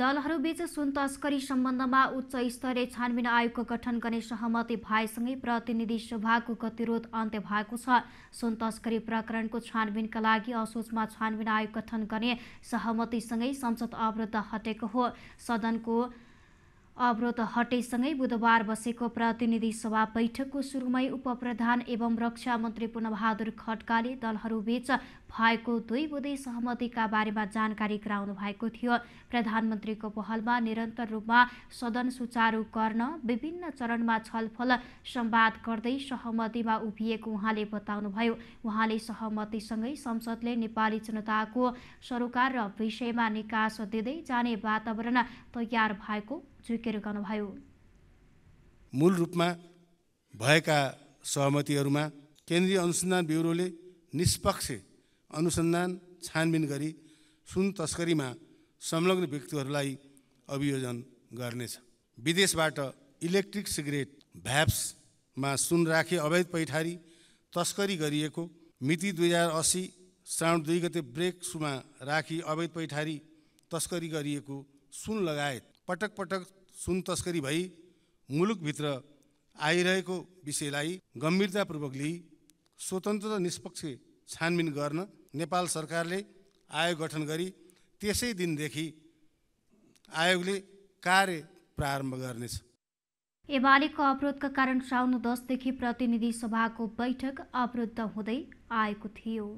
दलहरूबीच सुन तस्करी सम्बन्धमा उच्च स्तरीय छानबिन आयोगको गठन गर्ने सहमति भएसँगै प्रतिनिधि सभाको गतिरोध अन्त्य भएको छ सुन तस्करी प्रकरणको छानबिनका लागि असोचमा छानबिन आयोग गठन गर्ने सहमतिसँगै संसद अवरुद्ध हटेको हो सदनको अवरोध हटेसँगै बुधबार बसेको प्रतिनिधि सभा बैठकको सुरुमै उपप्रधान एवं रक्षा मन्त्री पूर्णबहादुर खड्काले दलहरूबीच भएको दुई बुधे सहमतिका बारेमा जानकारी गराउनु भएको थियो प्रधानमन्त्रीको पहलमा निरन्तर रूपमा सदन सुचारू गर्न विभिन्न चरणमा छलफल सम्वाद गर्दै सहमतिमा उभिएको उहाँले बताउनुभयो उहाँले सहमतिसँगै संसदले नेपाली जनताको सरोकार र विषयमा निकास दिँदै जाने वातावरण तयार भएको झुकेर गर्नुभयो मूल रूपमा भएका सहमतिहरूमा केन्द्रीय अनुसन्धान ब्युरोले निष्पक्ष अनुसन्धान छानबिन गरी सुन तस्करीमा संलग्न व्यक्तिहरूलाई अभियोजन गर्नेछ विदेशबाट इलेक्ट्रिक सिगरेट भ्याप्समा सुन राखे अवैध पैठारी तस्करी गरिएको मिति दुई हजार असी श्रावण दुई गते ब्रेक सुमा राखी अवैध पैठारी तस्करी गरिएको सुन लगायत पटक पटक सुन तस्करी भई मुलुकभित्र आइरहेको विषयलाई गम्भीरतापूर्वक लिई स्वतन्त्र र निष्पक्ष छानबिन गर्न नेपाल सरकारले आयोग गठन गरी त्यसै दिनदेखि आयोगले कार्य प्रारम्भ गर्नेछ एमालेको अवरोधका कारण साउन दसदेखि प्रतिनिधि सभाको बैठक अवरुद्ध हुँदै आएको थियो